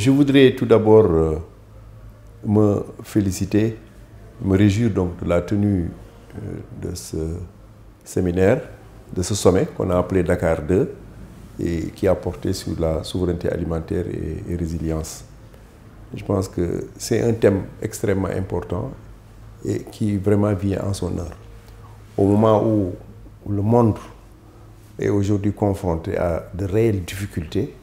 je voudrais tout d'abord euh, me féliciter, me réjouir donc de la tenue euh, de ce séminaire, de ce sommet qu'on a appelé Dakar 2 et qui a porté sur la souveraineté alimentaire et, et résilience. Je pense que c'est un thème extrêmement important et qui vraiment vient en son heure. Au moment où le monde est aujourd'hui confronté à de réelles difficultés,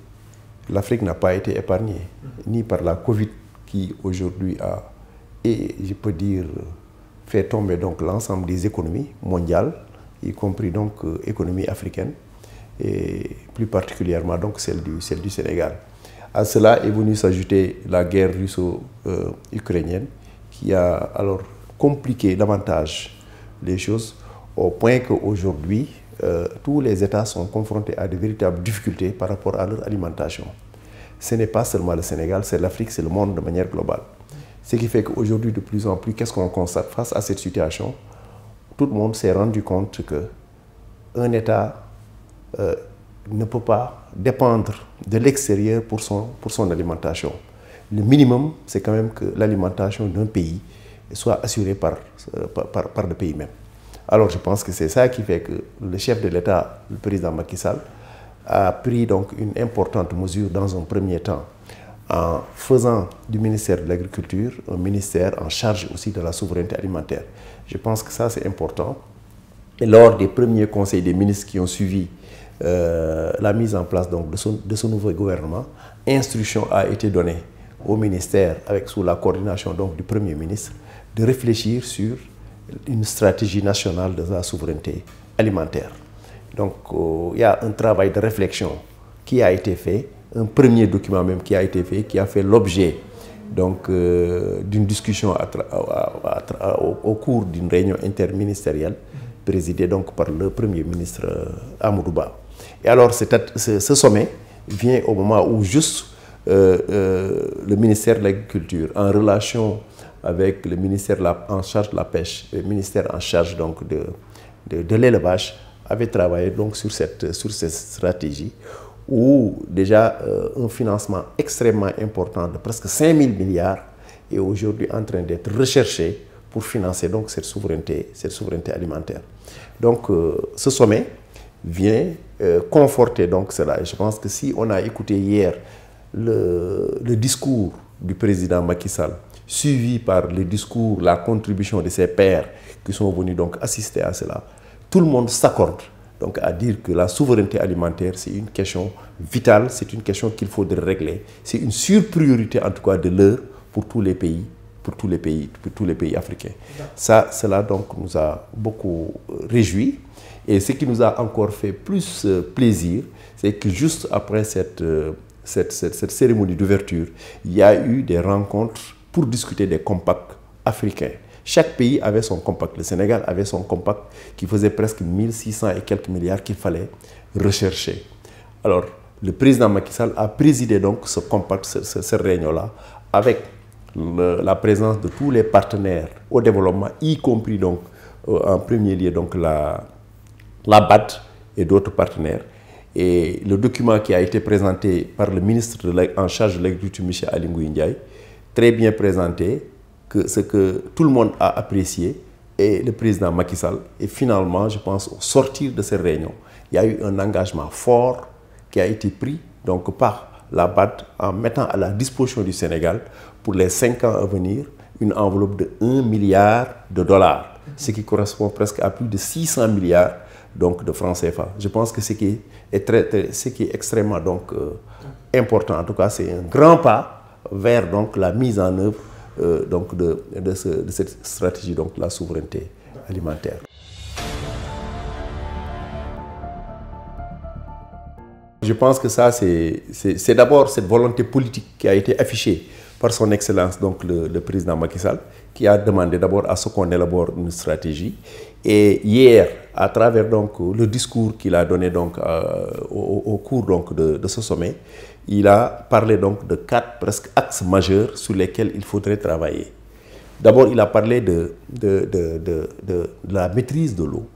l'Afrique n'a pas été épargnée, mm-hmm. ni par la Covid qui aujourd'hui a, et je peux dire, fait tomber donc l'ensemble des économies mondiales, y compris donc l'économie euh, africaine, et plus particulièrement donc celle du, celle du Sénégal. À cela est venue s'ajouter la guerre russo-ukrainienne euh, qui a alors compliqué davantage les choses au point qu'aujourd'hui, euh, tous les États sont confrontés à de véritables difficultés par rapport à leur alimentation. Ce n'est pas seulement le Sénégal, c'est l'Afrique, c'est le monde de manière globale. Ce qui fait qu'aujourd'hui, de plus en plus, qu'est-ce qu'on constate face à cette situation Tout le monde s'est rendu compte que un État euh, ne peut pas dépendre de l'extérieur pour son, pour son alimentation. Le minimum, c'est quand même que l'alimentation d'un pays soit assurée par euh, le pays même. Alors je pense que c'est ça qui fait que le chef de l'État, le président Macky Sall, a pris donc une importante mesure dans un premier temps en faisant du ministère de l'Agriculture un ministère en charge aussi de la souveraineté alimentaire. Je pense que ça c'est important. Et lors des premiers conseils des ministres qui ont suivi euh, la mise en place donc, de, ce nouveau gouvernement, instruction a été donnée au ministère, avec, sous la coordination donc, du Premier ministre, de réfléchir sur une stratégie nationale de la souveraineté alimentaire. Donc euh, il y a un travail de réflexion qui a été fait, un premier document même qui a été fait, qui a fait l'objet donc euh, d'une discussion au, cours d'une réunion interministérielle présidée donc par le Premier ministre euh, Amourouba. Et alors ce sommet vient au moment où juste le ministère de l'Agriculture, en relation avec le ministère en charge de la pêche, le ministère en charge donc de, de, l'élevage, avait travaillé donc sur cette, sur cette stratégie où déjà euh, un financement extrêmement important de presque 5 000 milliards est aujourd'hui en train d'être recherché pour financer donc cette souveraineté, cette souveraineté alimentaire. Donc euh, ce sommet vient euh, conforter donc cela. je pense que si on a écouté hier le, le discours du président Macky Sall, suivi par les discours, la contribution de ses pairs qui sont venus donc assister à cela, tout le monde s'accorde donc à dire que la souveraineté alimentaire, c'est une question vitale, c'est une question qu'il faut régler. C'est une surpriorité en tout cas de l'heure pour tous les pays, pour tous les pays, pour tous les pays africains. Ça, cela donc nous a beaucoup euh, réjouis. Et ce qui nous a encore fait plus euh, plaisir, c'est que juste après euh, cette, cette, cette cérémonie d'ouverture, il y a eu des rencontres pour discuter des compacts africains. Chaque pays avait son compact. Le Sénégal avait son compact qui faisait presque 1600 et quelques milliards qu'il fallait rechercher. Alors, le président Macky Sall a présidé donc ce compact, ce, réunion-là, avec la présence de tous les partenaires au développement, y compris donc euh, en premier lieu donc la, la BAT et d'autres partenaires. Et le document qui a été présenté par le ministre de en charge de l'agriculture, Michel Alingou Ndiaye, très bien présenté, que ce que tout le monde a apprécié, et le président Macky Sall. Et finalement, je pense, au sortir de ces réunions... il y a eu un engagement fort qui a été pris donc, par la BAD en mettant à la disposition du Sénégal pour les cinq ans à venir une enveloppe de 1 milliard de dollars, ce qui correspond presque à plus de 600 milliards donc, de francs CFA. Je pense que ce qui est, très, ce qui est extrêmement donc, euh, important, en tout cas, c'est un grand pas vers donc, la mise en œuvre euh, donc, de, cette stratégie, donc la souveraineté alimentaire. Je pense que ça, c'est d'abord cette volonté politique qui a été affichée par son Excellence, donc le, président Macky Sall, qui a demandé d'abord à ce qu'on élabore une stratégie. Et hier, à travers donc le discours qu'il a donné donc, euh, au, cours donc, de ce sommet, il a parlé donc de quatre presque axes majeurs sur lesquels il faudrait travailler. D'abord, il a parlé de, de, la maîtrise de l'eau.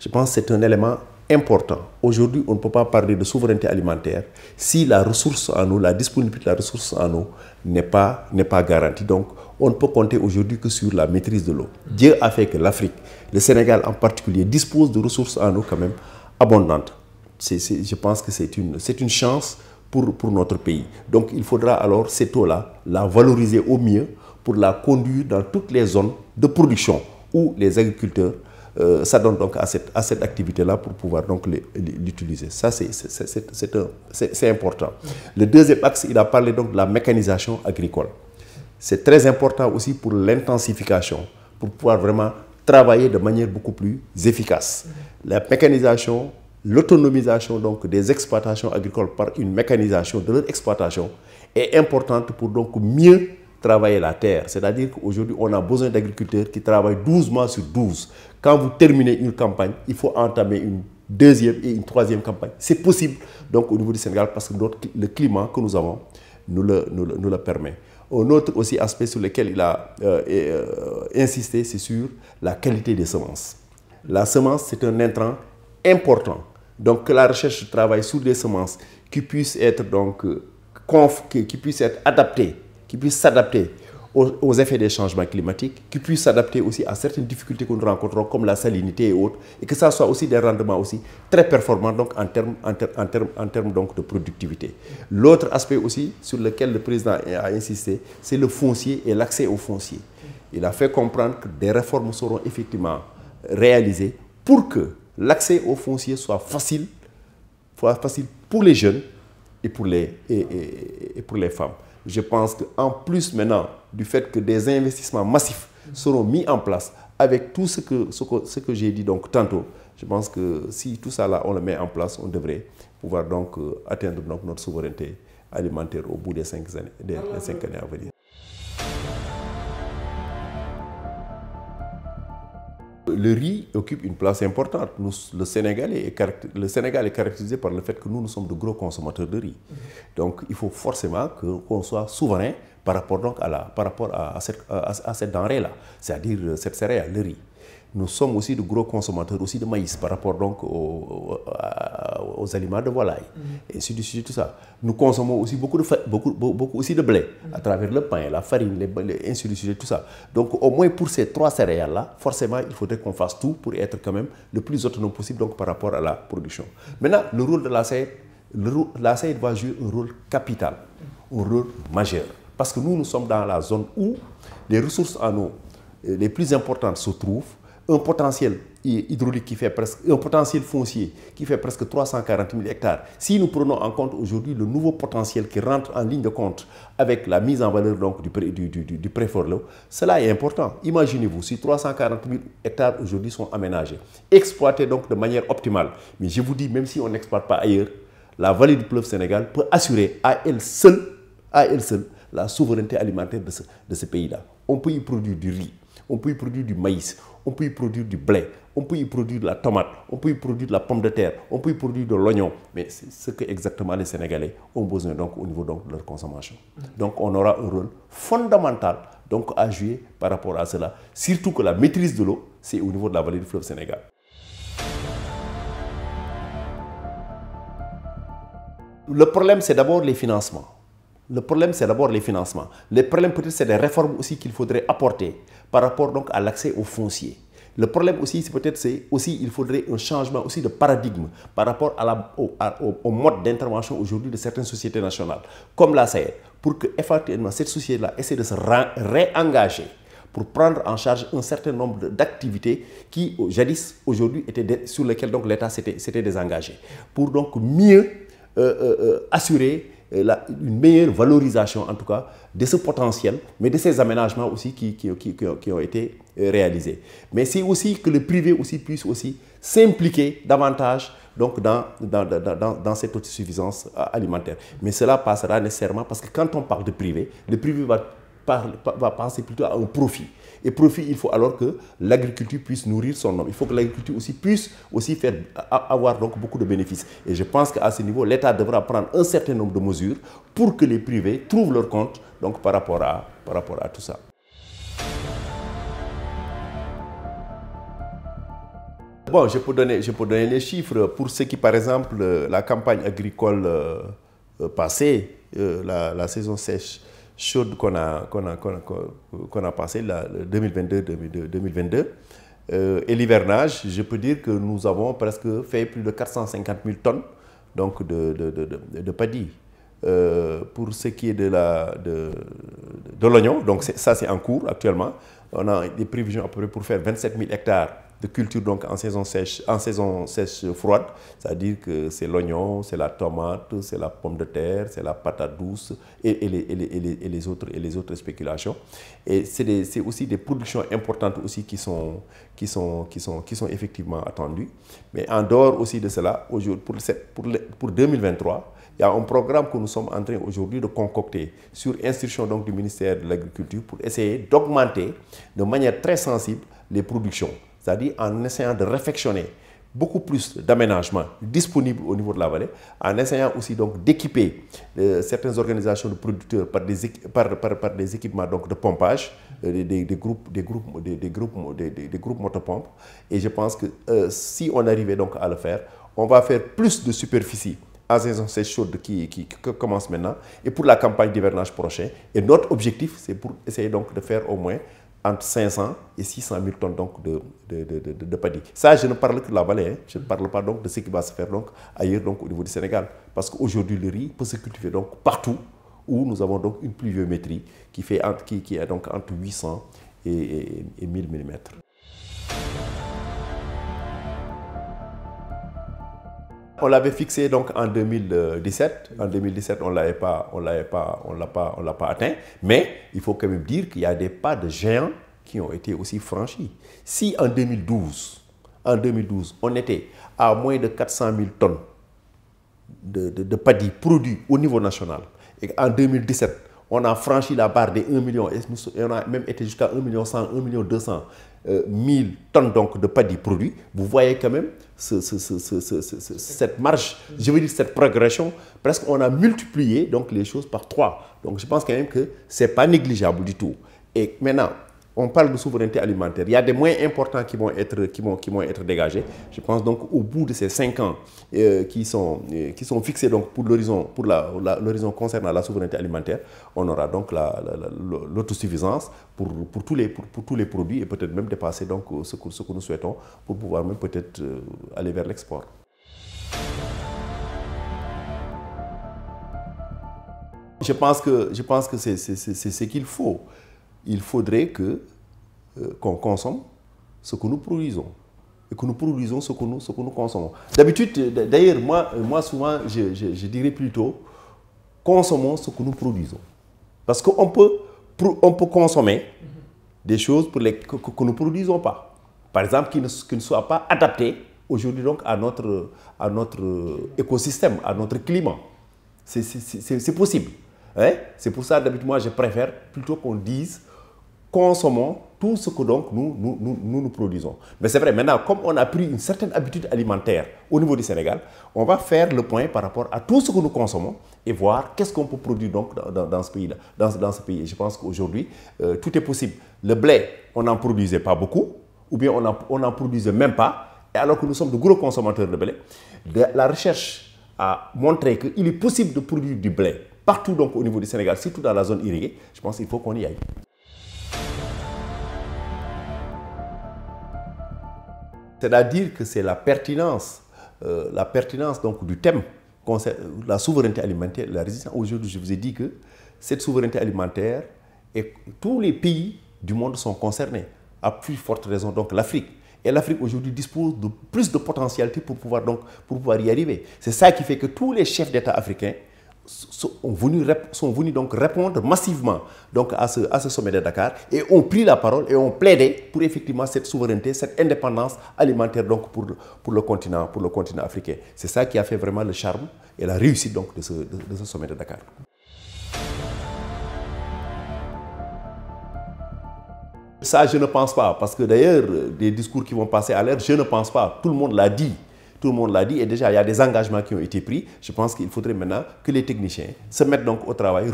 Je pense que c'est un élément important. Aujourd'hui, on ne peut pas parler de souveraineté alimentaire si la ressource en eau, la disponibilité de la ressource en eau n'est pas, pas garantie. Donc, on ne peut compter aujourd'hui que sur la maîtrise de l'eau. Dieu a fait que l'Afrique, le Sénégal en particulier, dispose de ressources en eau quand même abondantes. je pense que c'est une, une chance pour, notre pays. Donc il faudra alors cette eau-là la valoriser au mieux pour la conduire dans toutes les zones de production où les agriculteurs euh, s'adonnent donc à cette, à cette activité-là pour pouvoir donc l'utiliser. Ça, c'est important. Le deuxième axe, il a parlé donc de la mécanisation agricole. C'est très important aussi pour l'intensification, pour pouvoir vraiment travailler de manière beaucoup plus efficace. La mécanisation l'autonomisation donc des exploitations agricoles par une mécanisation de leur exploitation est importante pour donc mieux travailler la terre. C'est-à-dire qu'aujourd'hui, on a besoin d'agriculteurs qui travaillent 12 mois sur 12. Quand vous terminez une campagne, il faut entamer une deuxième et une troisième campagne. C'est possible donc au niveau du Sénégal parce que notre, le climat que nous avons nous le, nous le, permet. Un autre aussi aspect sur lequel il a euh, euh, insisté, c'est sur la qualité des semences. La semence, c'est un intrant important donc que la recherche travaille sur des semences qui puissent être donc euh, qui puissent être adaptées, qui puissent s'adapter aux, effets des changements climatiques, qui puissent s'adapter aussi à certaines difficultés que nous rencontrons comme la salinité et autres, et que ça soit aussi des rendements aussi très performants donc en termes en en termes, donc de productivité. L'autre aspect aussi sur lequel le président a insisté, c'est le foncier et l'accès au foncier. Il a fait comprendre que des réformes seront effectivement réalisées pour que l'accès aux fonciers soit facile, soit facile pour les jeunes et pour les, et, pour les femmes. Je pense qu'en plus maintenant du fait que des investissements massifs seront mis en place avec tout ce que, ce que, j'ai dit donc tantôt, je pense que si tout ça là, on le met en place, on devrait pouvoir donc euh, atteindre notre souveraineté alimentaire au bout des cinq, des cinq années à venir. le riz occupe une place importante. le, Sénégal est, le Sénégal est caractérisé par le fait que nous, nous sommes de gros consommateurs de riz. Donc, il faut forcément qu'on soit souverain par rapport, donc à, la, par rapport à, cette, à, denrée-là, c'est-à-dire euh, cette céréale, le riz. Nous sommes aussi de gros consommateurs aussi de maïs par rapport donc au, à, euh, aux aliments de volaille, et ainsi de suite, tout ça. Nous consommons aussi beaucoup de, beaucoup, beaucoup aussi de blé à travers le pain, la farine, les, les, ainsi de suite, tout ça. Donc au moins pour ces trois céréales-là, forcément, il faudrait qu'on fasse tout pour être quand même le plus autonome possible donc, par rapport à la production. Maintenant, le rôle de la CED, la va jouer un rôle capital, un rôle majeur. Parce que nous, nous sommes dans la zone où les ressources en eau euh, les plus importantes se trouvent, un potentiel hydraulique qui fait presque, un potentiel foncier qui fait presque 340 000 hectares. Si nous prenons en compte aujourd'hui le nouveau potentiel qui rentre en ligne de compte avec la mise en valeur donc du, du, du, cela est important. Imaginez-vous si 340 000 hectares aujourd'hui sont aménagés, exploités donc de manière optimale. Mais je vous dis, même si on n'exploite pas ailleurs, la vallée du fleuve Sénégal peut assurer à elle seule, à elle seule la souveraineté alimentaire de ce, de ce pays-là. On peut y produire du riz, on peut y produire du maïs, on peut y produire du blé, on peut y produire de la tomate, on peut y produire de la pomme de terre, on peut y produire de l'oignon. Mais c'est ce que exactement les Sénégalais ont besoin donc, au niveau de leur consommation. Donc on aura un rôle fondamental donc, à jouer par rapport à cela. Surtout que la maîtrise de l'eau, c'est au niveau de la vallée du fleuve Sénégal. Le problème, c'est d'abord les financements. Le problème, c'est d'abord les financements. Le problème, peut-être, c'est des réformes aussi qu'il faudrait apporter par rapport donc à l'accès aux fonciers. Le problème aussi, c'est peut-être, c'est aussi, il faudrait un changement aussi de paradigme par rapport au, mode d'intervention aujourd'hui de certaines sociétés nationales, comme la SAE, pour que effectivement cette société-là essaie de se réengager pour prendre en charge un certain nombre d'activités qui, jadis, aujourd'hui, étaient sur lesquelles l'État s'était désengagé, pour donc mieux euh, euh, euh, assurer euh, une meilleure valorisation en tout cas de ce potentiel, mais de ces aménagements aussi qui, qui, ont été euh, réalisés. Mais c'est aussi que le privé aussi puisse aussi s'impliquer davantage donc dans, dans, dans, cette autosuffisance euh, alimentaire. Mais cela passera nécessairement parce que quand on parle de privé, le privé va va penser plutôt à un profit. Et profit, il faut alors que l'agriculture puisse nourrir son homme. Il faut que l'agriculture aussi puisse aussi faire, avoir donc beaucoup de bénéfices. Et je pense qu'à ce niveau, l'État devra prendre un certain nombre de mesures pour que les privés trouvent leur compte donc, par, rapport à, par rapport à tout ça. Bon, je peux, donner, je peux donner les chiffres. Pour ce qui, par exemple, euh, la campagne agricole euh, euh, passée, la saison sèche, chaude qu'on a, qu'on a, a, a passée, 2022-2022. Euh, et l'hivernage, je peux dire que nous avons presque fait plus de 450 000 tonnes donc de, de, de, de paddy. Euh, pour ce qui est de l'oignon, de, donc ça c'est en cours actuellement. On a des prévisions à peu près pour faire 27 000 hectares de culture donc en saison sèche, en saison sèche froide, c'est-à-dire que c'est l'oignon, c'est la tomate, c'est la pomme de terre, c'est la patate douce et, les, autres, et les autres spéculations. Et c'est aussi des productions importantes aussi qui sont, qui sont, qui sont, qui sont effectivement attendues. Mais en dehors aussi de cela, pour, pour, pour 2023, il y a un programme que nous sommes en train aujourd'hui de concocter sur instruction donc du ministère de l'Agriculture pour essayer d'augmenter de manière très sensible les productions c'est-à-dire en essayant de réfectionner beaucoup plus d'aménagements disponibles au niveau de la vallée, en essayant aussi donc d'équiper euh, certaines organisations de producteurs par des, par, des équipements donc de pompage, euh, des, groupes, des, groupes, des, motopompes. Et je pense que euh, si on arrivait donc à le faire, on va faire plus de superficie à saison sèche-chaude qui, qui, maintenant et pour la campagne d'hivernage prochain. Et notre objectif, c'est pour essayer donc de faire au moins entre 500 et 600 000 tonnes donc de, de, paddy. Ça, je ne parle que de la vallée, hein. je ne parle pas donc de ce qui va se faire donc ailleurs donc, au niveau du Sénégal. Parce qu'aujourd'hui, le riz peut se cultiver donc partout où nous avons donc une pluviométrie qui, fait entre, qui, qui est donc entre 800 et 1000 mm. On l'avait fixé donc en 2017. En 2017, on l'avait pas, on l'avait pas, on l'a pas, on l'a pas atteint. Mais il faut quand même dire qu'il y a des pas de géants qui ont été aussi franchis. Si en 2012, en 2012, on était à moins de 400 000 tonnes de, de, paddy produits au niveau national, et en 2017, on a franchi la barre des 1 million et, on a même été jusqu'à 1 million 100, 1 million 200. 1000 euh, tonnes donc de paddy produits, vous voyez quand même cette marge, je veux dire cette progression, presque on a multiplié donc les choses par trois Donc je pense quand même que ce n'est pas négligeable du tout. Et maintenant, on parle de souveraineté alimentaire. Il y a des moyens importants qui vont être, qui vont, qui vont être dégagés. Je pense donc au bout de ces cinq ans euh, qui, sont, euh, qui sont fixés donc pour l'horizon pour l'horizon concernant la souveraineté alimentaire, on aura donc l'autosuffisance pour, tous les, pour, tous les produits et peut-être même dépasser donc euh, ce que, nous souhaitons pour pouvoir même peut-être aller vers l'export. Je pense que, je pense que c'est ce qu'il faut il faudrait que euh, qu'on consomme ce que nous produisons et que nous produisons ce que nous, ce que nous consommons. D'habitude, euh, d'ailleurs, moi, euh, moi souvent, je, dirais plutôt consommons ce que nous produisons. Parce qu'on peut, on peut consommer des choses pour les, que, nous ne produisons pas. Par exemple, qui ne, qui ne soient pas adaptées aujourd'hui donc à notre, à notre écosystème, à notre climat. C'est possible. Hein. C'est pour ça, d'habitude, moi, je préfère plutôt qu'on dise consommons tout ce que donc nous nous, nous, nous produisons. Mais c'est vrai, maintenant, comme on a pris une certaine habitude alimentaire au niveau du Sénégal, on va faire le point par rapport à tout ce que nous consommons et voir qu'est-ce qu'on peut produire donc dans, dans ce pays-là, dans, dans, ce pays. je pense qu'aujourd'hui, euh, tout est possible. Le blé, on n'en produisait pas beaucoup, ou bien on n'en produisait même pas, alors que nous sommes de gros consommateurs de blé. la recherche a montré qu'il est possible de produire du blé partout donc au niveau du Sénégal, surtout dans la zone irriguée. Je pense qu'il faut qu'on y aille. C'est-à-dire que c'est la pertinence, euh, la pertinence donc du thème, euh, la souveraineté alimentaire, la résistance. Aujourd'hui, je vous ai dit que cette souveraineté alimentaire, et tous les pays du monde sont concernés, à plus forte raison donc l'Afrique. Et l'Afrique aujourd'hui dispose de plus de potentialités pour pouvoir, donc, pour pouvoir y arriver. C'est ça qui fait que tous les chefs d'État africains sont venus, sont venus donc répondre massivement donc à, ce, à ce sommet de Dakar et ont pris la parole et ont plaidé pour effectivement cette souveraineté, cette indépendance alimentaire donc pour, pour, le, continent, pour le continent africain. C'est ça qui a fait vraiment le charme et la réussite donc de ce, de, de ce sommet de Dakar. Ça, je ne pense pas, parce que d'ailleurs, des discours qui vont passer à l'air, je ne pense pas. Tout le monde l'a dit tout le monde l'a dit, et déjà il y a des engagements qui ont été pris. Je pense qu'il faudrait maintenant que les techniciens se mettent donc au travail,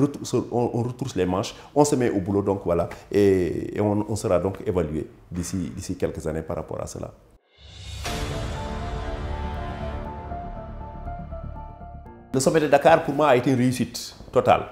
on, retourne les manches, on se met au boulot, donc voilà, et, on, sera donc évalué d'ici quelques années par rapport à cela. Le sommet de Dakar, pour moi, a été une réussite totale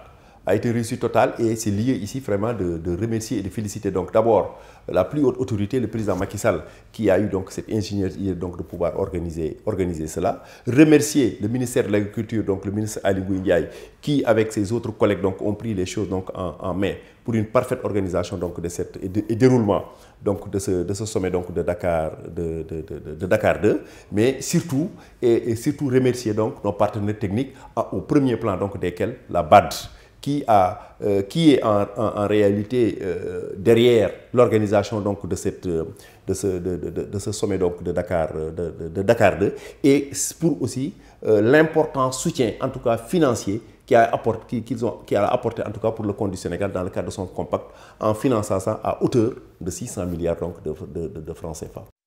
a été réussite totale et c'est lié ici vraiment de, remercier et de féliciter donc d'abord la plus haute autorité, le président Macky Sall, qui a eu donc cette ingénierie donc de pouvoir organiser, organiser cela. Remercier le ministère de l'Agriculture, donc le ministre Ali Ndiaye, qui avec ses autres collègues donc, ont pris les choses donc, en, main pour une parfaite organisation donc, de cette, et, déroulement donc, de, ce, sommet donc, de, Dakar, de, Dakar 2, mais surtout, et, surtout remercier donc, nos partenaires techniques au premier plan donc, desquels la BAD qui, a, euh, qui est en, réalité euh, derrière l'organisation donc de, cette, euh, de, ce, de, ce sommet donc de Dakar, de, Dakar 2 et pour aussi l'important soutien, en tout cas financier, qui a, apporté, qu'ils ont, qui a apporté en tout cas pour le compte du Sénégal dans le cadre de son compact en finançant ça à hauteur de 600 milliards donc de, de francs CFA.